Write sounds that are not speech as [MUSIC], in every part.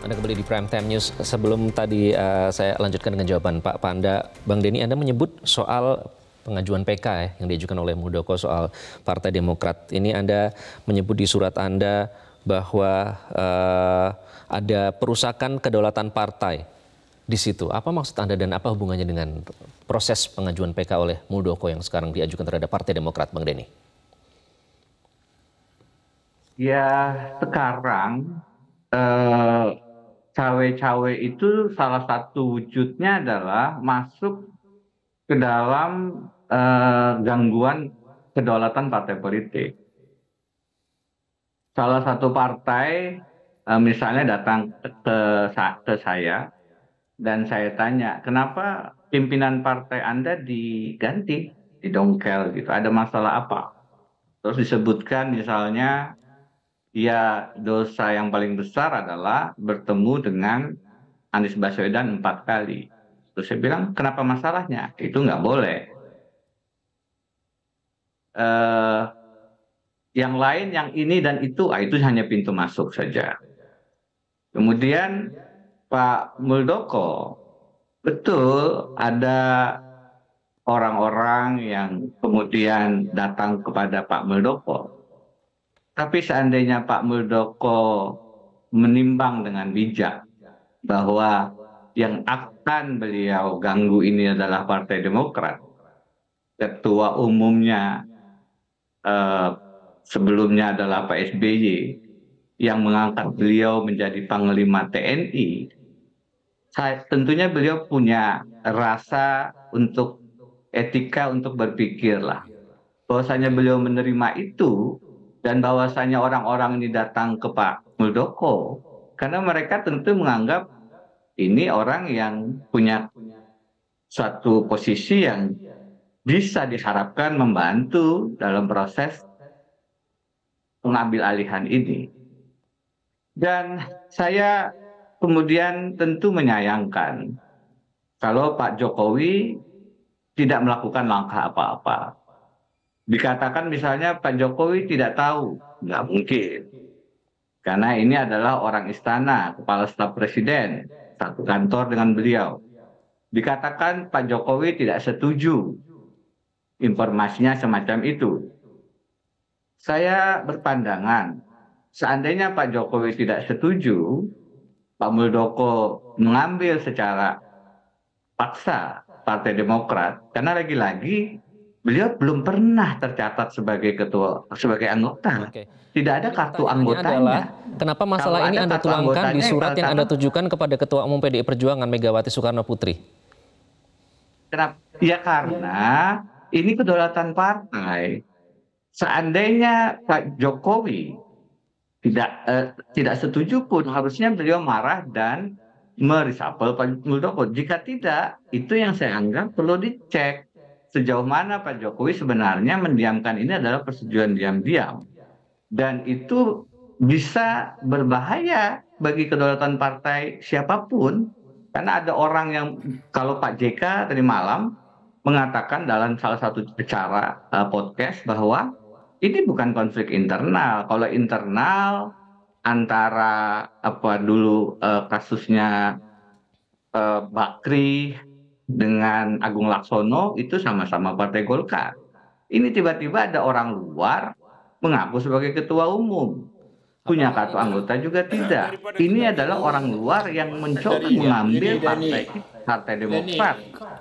Anda kembali di Prime Time News. Sebelum tadi uh, saya lanjutkan dengan jawaban Pak Panda, Bang Denny Anda menyebut soal pengajuan PK ya, yang diajukan oleh Muldoko soal Partai Demokrat. Ini Anda menyebut di surat Anda bahwa uh, ada perusakan kedaulatan partai di situ. Apa maksud Anda dan apa hubungannya dengan proses pengajuan PK oleh Muldoko yang sekarang diajukan terhadap Partai Demokrat, Bang Denny? Ya, sekarang eh, cawe-cawe itu salah satu wujudnya adalah masuk ke dalam uh, gangguan kedaulatan partai politik. Salah satu partai uh, misalnya datang ke, ke saya dan saya tanya, kenapa pimpinan partai Anda diganti, didongkel gitu? Ada masalah apa? Terus disebutkan misalnya ya dosa yang paling besar adalah bertemu dengan Anies Baswedan empat kali. Terus saya bilang, kenapa masalahnya? Itu nggak boleh. Uh, yang lain, yang ini dan itu, ah, itu hanya pintu masuk saja. Kemudian Pak Muldoko, betul ada orang-orang yang kemudian datang kepada Pak Muldoko tapi seandainya Pak Muldoko menimbang dengan bijak bahwa yang akan beliau ganggu ini adalah Partai Demokrat, ketua umumnya eh, sebelumnya adalah Pak SBY yang mengangkat beliau menjadi panglima TNI, saya, tentunya beliau punya rasa untuk etika untuk berpikirlah, Bahwasanya beliau menerima itu dan bahwasanya orang-orang ini datang ke Pak Muldoko karena mereka tentu menganggap ini orang yang punya suatu posisi yang bisa diharapkan membantu dalam proses pengambil alihan ini. Dan saya kemudian tentu menyayangkan kalau Pak Jokowi tidak melakukan langkah apa-apa dikatakan misalnya Pak Jokowi tidak tahu, nggak mungkin. Karena ini adalah orang istana, kepala staf presiden, satu kantor dengan beliau. Dikatakan Pak Jokowi tidak setuju informasinya semacam itu. Saya berpandangan, seandainya Pak Jokowi tidak setuju, Pak Muldoko mengambil secara paksa Partai Demokrat, karena lagi-lagi beliau belum pernah tercatat sebagai ketua sebagai anggota. Okay. Tidak ada kartu anggotanya. Adalah, kenapa masalah Kalau ini Anda tuangkan di surat yang Anda tujukan kepada Ketua Umum PDI Perjuangan Megawati Soekarno Putri? Kenapa? Ya karena ini kedaulatan partai. Seandainya Pak Jokowi tidak eh, tidak setuju pun harusnya beliau marah dan merisapel Pak Muldoko. Jika tidak, itu yang saya anggap perlu dicek sejauh mana Pak Jokowi sebenarnya mendiamkan ini adalah persetujuan diam-diam. Dan itu bisa berbahaya bagi kedaulatan partai siapapun. Karena ada orang yang kalau Pak JK tadi malam mengatakan dalam salah satu acara uh, podcast bahwa ini bukan konflik internal. Kalau internal antara apa dulu uh, kasusnya uh, Bakri dengan Agung Laksono itu sama-sama Partai Golkar. Ini tiba-tiba ada orang luar mengaku sebagai ketua umum. Punya kartu anggota juga tidak. Ini adalah orang luar yang mencoba mengambil partai Partai Demokrat.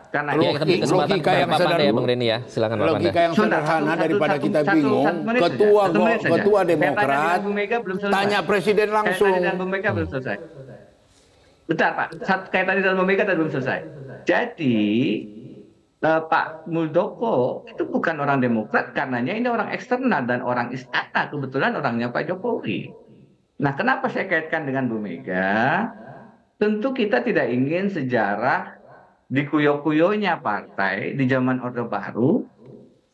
Karena ini logika yang sederhana ya Bang Reni ya, silakan Bang Logika yang sederhana daripada kita bingung, ketua ketua Demokrat tanya presiden langsung. Tanya Bu belum selesai. Bentar Pak, Kaitan kayak tadi dalam Mega tadi belum selesai. Jadi uh, Pak Muldoko itu bukan orang Demokrat, karenanya ini orang eksternal dan orang istana ah, ah, kebetulan orangnya Pak Jokowi. Nah, kenapa saya kaitkan dengan Bu Mega? Tentu kita tidak ingin sejarah di kuyo kuyonya partai di zaman Orde Baru,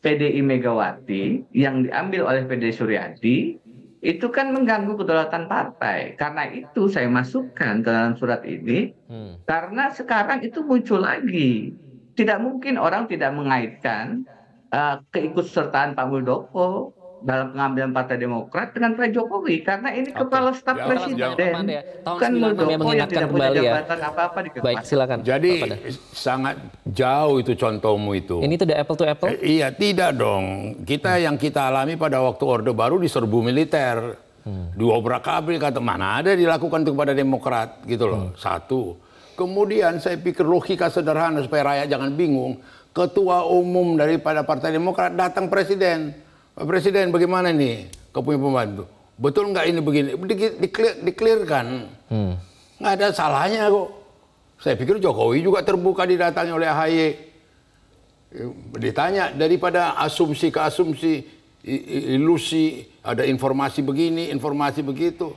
PDI Megawati yang diambil oleh PD Suryadi itu kan mengganggu kedaulatan partai. Karena itu saya masukkan ke dalam surat ini hmm. karena sekarang itu muncul lagi. Tidak mungkin orang tidak mengaitkan uh, keikutsertaan Pak Muldoko dalam pengambilan Partai Demokrat dengan Pak Jokowi karena ini Oke. kepala staf presiden ya. kan Muldoko yang tidak punya ya. jabatan ya. apa-apa di Baik, silakan. Jadi sangat jauh itu contohmu itu. Ini tidak apple to apple? Eh, iya, tidak dong. Kita hmm. yang kita alami pada waktu Orde Baru diserbu militer. Hmm. Diobrak abrik kata mana ada dilakukan kepada Demokrat gitu loh. Hmm. Satu. Kemudian saya pikir logika sederhana supaya rakyat jangan bingung. Ketua umum daripada Partai Demokrat datang presiden Pak Presiden bagaimana nih kau punya pembantu? Betul nggak ini begini? -clear, diklirkan. Hmm. Nggak ada salahnya kok. Saya pikir Jokowi juga terbuka didatangi oleh AHY. Ditanya daripada asumsi ke asumsi, ilusi, ada informasi begini, informasi begitu.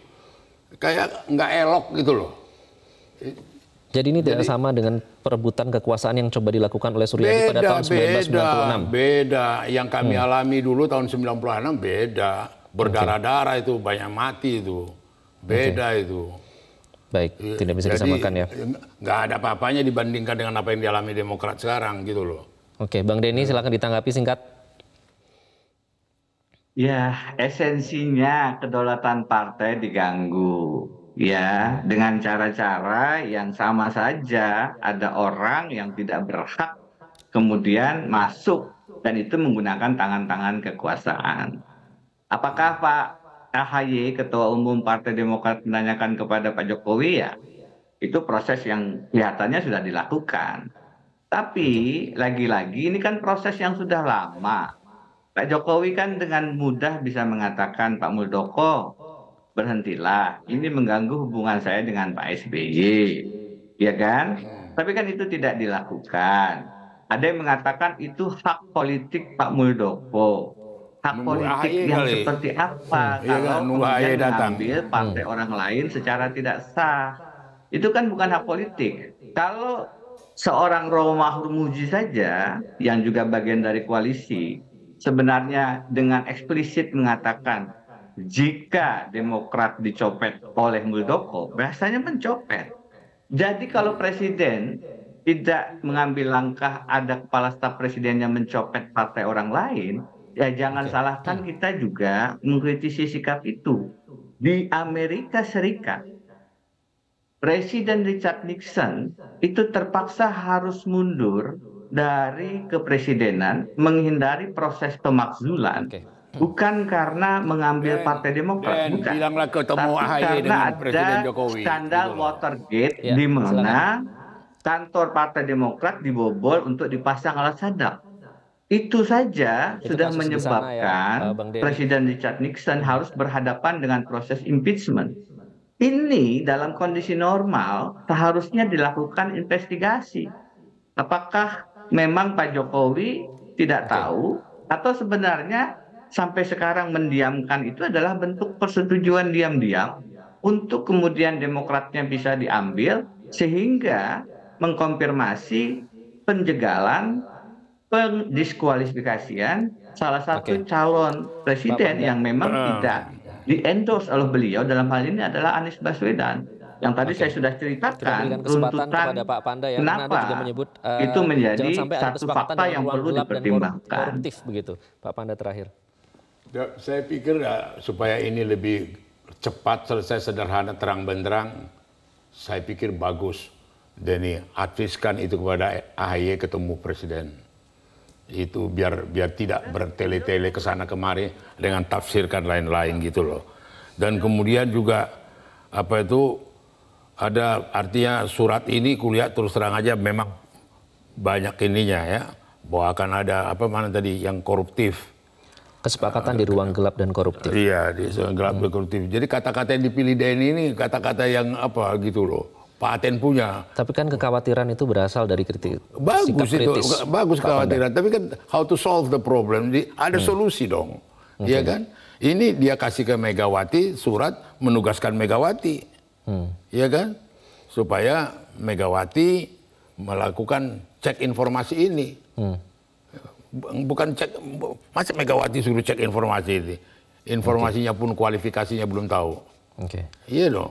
Kayak nggak elok gitu loh. Jadi ini tidak sama dengan perebutan kekuasaan yang coba dilakukan oleh Suryadi beda, pada tahun 1996. Beda, beda. Yang kami hmm. alami dulu tahun 96 beda. Berdarah-darah itu banyak mati itu. Beda okay. itu. Baik, eh, tidak bisa Jadi, disamakan ya. Nggak ada apa-apanya dibandingkan dengan apa yang dialami Demokrat sekarang gitu loh. Oke, Bang Denny silakan ditanggapi singkat. Ya, esensinya kedaulatan partai diganggu ya dengan cara-cara yang sama saja ada orang yang tidak berhak kemudian masuk dan itu menggunakan tangan-tangan kekuasaan. Apakah Pak AHY Ketua Umum Partai Demokrat menanyakan kepada Pak Jokowi ya? Itu proses yang kelihatannya sudah dilakukan. Tapi lagi-lagi ini kan proses yang sudah lama. Pak Jokowi kan dengan mudah bisa mengatakan Pak Muldoko berhentilah. Ini mengganggu hubungan saya dengan Pak SBY. Iya kan? Ya kan? Tapi kan itu tidak dilakukan. Ada yang mengatakan itu hak politik Pak Muldoko. Hak nunggu politik yang kali. seperti apa hmm, kalau iya, kemudian mengambil partai hmm. orang lain secara tidak sah. Itu kan bukan hak politik. Kalau seorang Roma Hurmuzi saja yang juga bagian dari koalisi sebenarnya dengan eksplisit mengatakan jika Demokrat dicopet oleh Muldoko, bahasanya mencopet. Jadi kalau presiden tidak mengambil langkah ada kepala staf presidennya mencopet partai orang lain, ya jangan Oke. salahkan kita juga mengkritisi sikap itu. Di Amerika Serikat, Presiden Richard Nixon itu terpaksa harus mundur dari kepresidenan menghindari proses pemakzulan. Oke Hmm. bukan karena mengambil ben, partai Demokrat, ben, bukan. Bilanglah ketemu Tapi AHY karena dengan ada Presiden Jokowi. skandal gitu Watergate ya, di mana silakan. kantor Partai Demokrat dibobol untuk dipasang alat sadap. Itu saja Itu sudah ya, menyebabkan ya, Presiden Richard Nixon harus berhadapan dengan proses impeachment. Ini dalam kondisi normal seharusnya dilakukan investigasi. Apakah memang Pak Jokowi tidak tahu atau sebenarnya sampai sekarang mendiamkan itu adalah bentuk persetujuan diam-diam untuk kemudian demokratnya bisa diambil sehingga mengkonfirmasi penjegalan pendiskualifikasian salah satu okay. calon presiden Bapak, yang memang uh. tidak diendorse oleh beliau dalam hal ini adalah Anies Baswedan yang tadi okay. saya sudah ceritakan runtutan Pak Panda ya, kenapa juga menyebut, uh, itu eh, menjadi satu fakta yang perlu dipertimbangkan. begitu, Pak Panda terakhir. Saya pikir ya, supaya ini lebih cepat selesai sederhana terang benderang, saya pikir bagus. Denny adviskan itu kepada AHY ketemu presiden. Itu biar biar tidak bertele-tele ke sana kemari dengan tafsirkan lain-lain gitu loh. Dan kemudian juga apa itu ada artinya surat ini kuliah terus terang aja memang banyak ininya ya bahwa akan ada apa mana tadi yang koruptif kesepakatan di ruang gelap dan koruptif. Iya, di ruang gelap hmm. dan koruptif. Jadi kata-kata yang dipilih Denny ini kata-kata yang apa gitu loh. Paten punya. Tapi kan kekhawatiran itu berasal dari kritik. Bagus itu, bagus kekhawatiran. Tapi kan how to solve the problem, ada hmm. solusi dong. Hmm. Iya okay. Hmm. kan? Ini dia kasih ke Megawati surat menugaskan Megawati. Hmm. Iya hmm. kan? Supaya Megawati melakukan cek informasi ini. Hmm bukan cek masih Megawati suruh cek informasi itu. Informasinya okay. pun kualifikasinya belum tahu. Oke. Okay. Iya loh.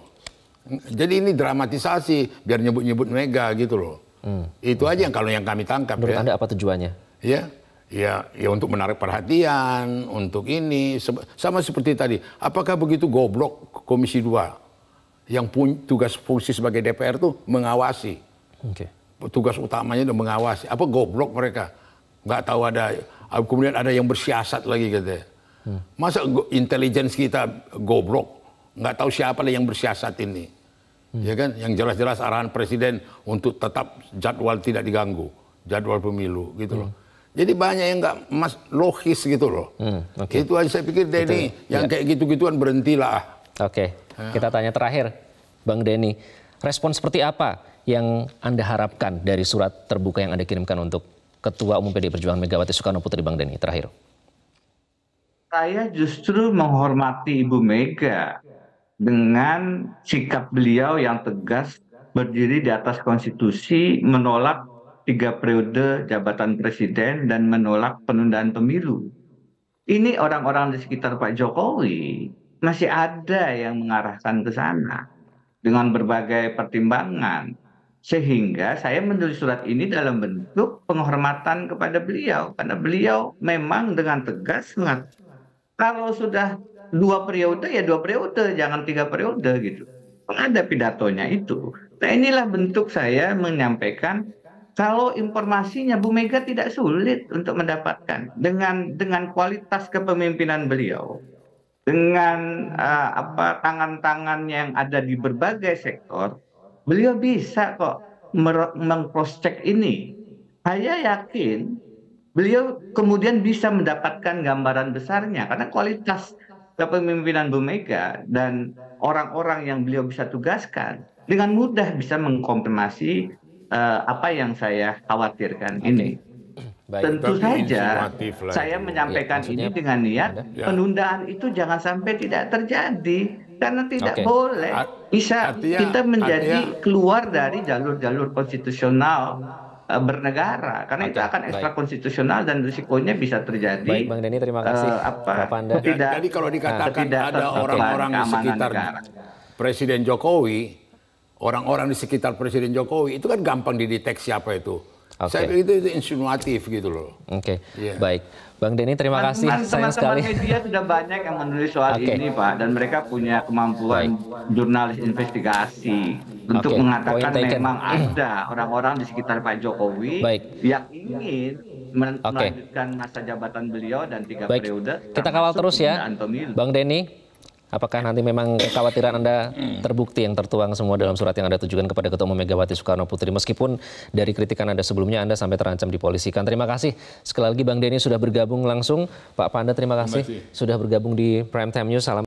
Jadi ini dramatisasi biar nyebut-nyebut Mega gitu loh. Hmm. Itu hmm. aja yang kalau yang kami tangkap Menurut ya. Anda apa tujuannya? Ya. Ya, ya untuk menarik perhatian, untuk ini sama seperti tadi. Apakah begitu goblok Komisi 2 yang pun, tugas fungsi sebagai DPR tuh mengawasi. Okay. Tugas utamanya itu mengawasi. Apa goblok mereka? nggak tahu ada ah, kemudian ada yang bersiasat lagi kata Hmm. Masa intelijen kita goblok, nggak tahu siapa lah yang bersiasat ini. Hmm. Ya kan, yang jelas-jelas arahan presiden untuk tetap jadwal tidak diganggu, jadwal pemilu gitu hmm. loh. Jadi banyak yang nggak mas logis gitu loh. Hmm, okay. Itu aja saya pikir Denny yang ya. kayak gitu-gituan berhentilah. Oke, okay. Ah. ya. kita tanya terakhir, Bang Denny, respon seperti apa yang anda harapkan dari surat terbuka yang anda kirimkan untuk Ketua Umum PD Perjuangan Megawati Soekarno Putri Bang Deni terakhir. Saya justru menghormati Ibu Mega dengan sikap beliau yang tegas berdiri di atas konstitusi menolak tiga periode jabatan presiden dan menolak penundaan pemilu. Ini orang-orang di sekitar Pak Jokowi masih ada yang mengarahkan ke sana dengan berbagai pertimbangan sehingga saya menulis surat ini dalam bentuk penghormatan kepada beliau karena beliau memang dengan tegas kalau sudah dua periode ya dua periode jangan tiga periode gitu ada pidatonya itu nah inilah bentuk saya menyampaikan kalau informasinya Bu Mega tidak sulit untuk mendapatkan dengan dengan kualitas kepemimpinan beliau dengan uh, apa tangan-tangan yang ada di berbagai sektor Beliau bisa kok mengcrosscheck ini. Saya yakin beliau kemudian bisa mendapatkan gambaran besarnya karena kualitas kepemimpinan Bu Mega dan orang-orang yang beliau bisa tugaskan dengan mudah bisa mengkonfirmasi uh, apa yang saya khawatirkan Oke. ini. [CLEARS THROAT] Baik, Tentu saja saya menyampaikan ya, ini dengan niat ya. penundaan itu jangan sampai tidak terjadi karena tidak okay. boleh bisa artinya, kita menjadi artinya, keluar dari jalur-jalur konstitusional uh, bernegara karena okay, itu akan ekstra konstitusional dan risikonya bisa terjadi. Baik Bang Denny terima e, kasih. Uh, apa, Tidak, Jadi kalau dikatakan nah, ada orang-orang di sekitar negara. Presiden Jokowi, orang-orang di sekitar Presiden Jokowi itu kan gampang dideteksi apa itu. Okay. Saya itu, itu insinuatif gitu loh. Oke, okay. Iya. yeah. baik. Bang Denny, terima teman, kasih. Teman-teman sekali. media sudah banyak yang menulis soal okay. ini, Pak, dan mereka punya kemampuan Baik. jurnalis investigasi untuk okay. mengatakan memang ada orang-orang di sekitar Pak Jokowi Baik. yang ingin men okay. melanjutkan masa jabatan beliau dan tiga Baik. periode. Kita kawal terus ya, Bang Denny. Apakah nanti memang kekhawatiran Anda hmm. terbukti yang tertuang semua dalam surat yang Anda tujukan kepada Ketua Umum Megawati Soekarno Putri? Meskipun dari kritikan Anda sebelumnya Anda sampai terancam dipolisikan. Terima kasih sekali lagi Bang Denny sudah bergabung langsung. Pak Panda terima kasih, terima kasih. sudah bergabung di Prime Time News. Salam